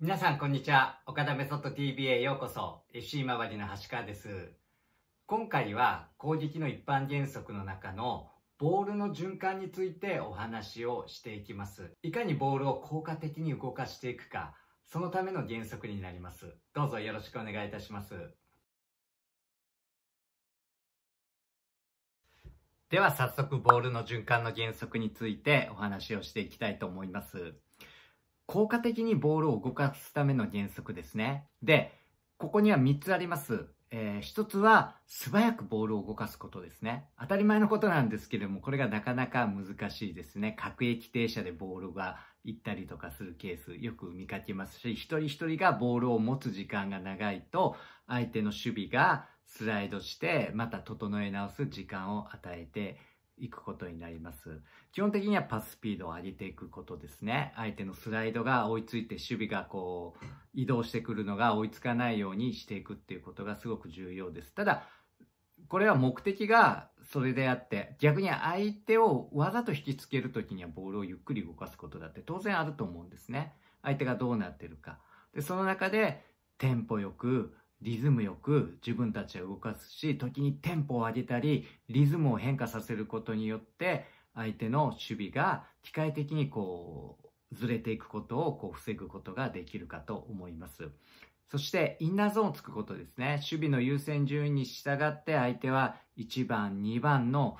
皆さんこんにちは。岡田メソッド TV へようこそ。FC 周りの橋川です。今回は攻撃の一般原則の中のボールの循環についてお話をしていきます。いかにボールを効果的に動かしていくか、そのための原則になります。どうぞよろしくお願いいたします。では早速ボールの循環の原則についてお話をしていきたいと思います。効果的にボールを動かすための原則ですね。で、ここには3つあります。えー、1つは素早くボールを動かすことですね。当たり前のことなんですけれども、これがなかなか難しいですね。各駅停車でボールが行ったりとかするケースよく見かけますし、一人一人がボールを持つ時間が長いと、相手の守備がスライドして、また整え直す時間を与えていくことになります。基本的にはパススピードを上げていくことですね。相手のスライドが追いついて守備がこう移動してくるのが追いつかないようにしていくっていうことがすごく重要です。ただ、これは目的がそれであって、逆に相手をわざと引きつけるときにはボールをゆっくり動かすことだって当然あると思うんですね。相手がどうなってるか。で、その中でテンポよく、リズムよく自分たちは動かすし、時にテンポを上げたり、リズムを変化させることによって、相手の守備が機械的にこう、ずれていくことをこう防ぐことができるかと思います。そしてインナーゾーンをつくことですね。守備の優先順位に従って相手は1番、2番の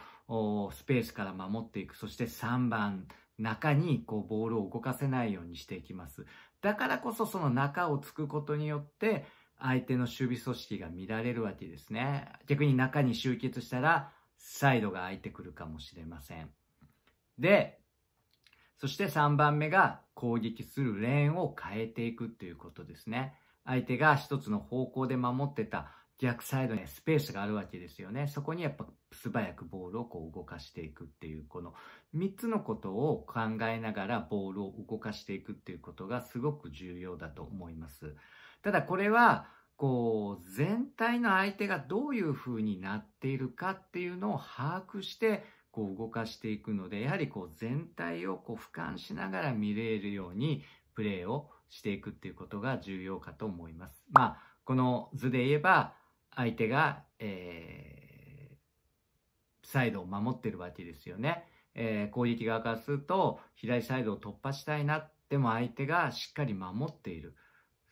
スペースから守っていく。そして3番、中にこうボールを動かせないようにしていきます。だからこそその中をつくことによって相手の守備組織が乱れるわけですね。逆に中に集結したら、サイドが空いてくるかもしれません。で、そして3番目が攻撃するレーンを変えていくっていうことですね。相手が一つの方向で守ってた逆サイドにスペースがあるわけですよね。そこにやっぱ素早くボールをこう動かしていくっていう、この3つのことを考えながらボールを動かしていくっていうことがすごく重要だと思います。ただこれは、こう、全体の相手がどういう風になっているかっていうのを把握して、こう動かしていくので、やはりこう全体をこう俯瞰しながら見れるようにプレーをしていくっていうことが重要かと思います。まあ、この図で言えば、相手が、えー、サイドを守ってるわけですよね。えー、攻撃側からすると、左サイドを突破したいな、っても相手がしっかり守っている。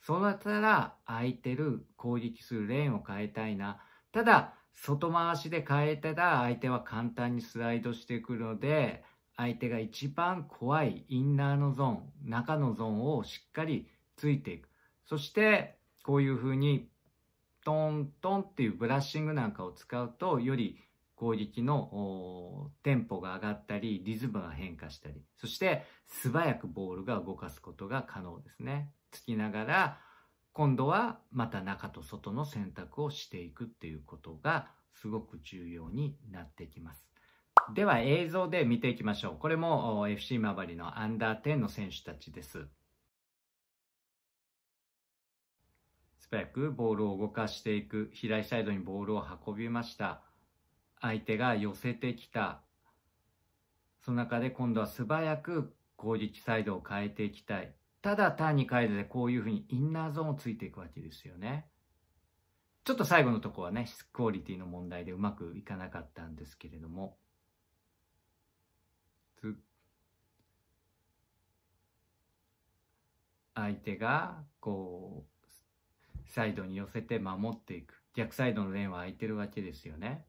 そうなったら空いてる攻撃するレーンを変えたいな。ただ、外回しで変えたら相手は簡単にスライドしてくるので、相手が一番怖いインナーのゾーン、中のゾーンをしっかりついていく。そして、こういう風に、トントンっていうブラッシングなんかを使うと、より攻撃のテンポが上がったり、リズムが変化したり、そして素早くボールが動かすことが可能ですね。つきながら、今度はまた中と外の選択をしていくっていうことがすごく重要になってきます。では映像で見ていきましょう。これも FC 周りのアンダー10の選手たちです。素早くボールを動かしていく。左サイドにボールを運びました。相手が寄せてきた。その中で今度は素早く攻撃サイドを変えていきたい。ただ単に変えてこういうふうにインナーゾーンをついていくわけですよね。ちょっと最後のとこはね、質クオリティの問題でうまくいかなかったんですけれども。相手がこうサイドに寄せて守っていく逆サイドのレーンは空いてるわけですよね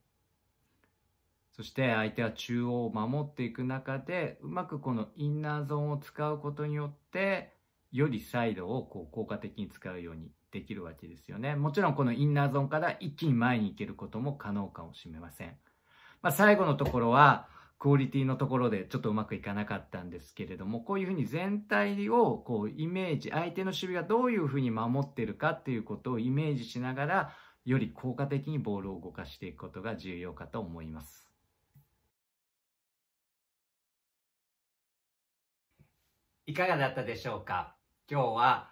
そして相手は中央を守っていく中で、うまくこのインナーゾーンを使うことによって、よりサイドをこう効果的に使うようにできるわけですよね。もちろんこのインナーゾーンから一気に前に行けることも可能かもしれません。まあ、最後のところは、クオリティのところでちょっとうまくいかなかったんですけれども、こういうふうに全体をこうイメージ、相手の守備がどういうふうに守ってるかっていうことをイメージしながら、より効果的にボールを動かしていくことが重要かと思います。いかがだったでしょうか今日は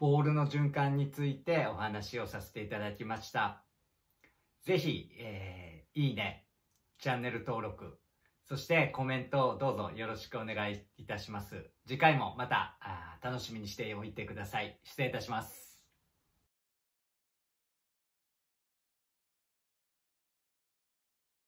ボールの循環についてお話をさせていただきました。ぜひ、えー、いいね、チャンネル登録、そしてコメントをどうぞよろしくお願いいたします。次回もまた楽しみにしておいてください。失礼いたします。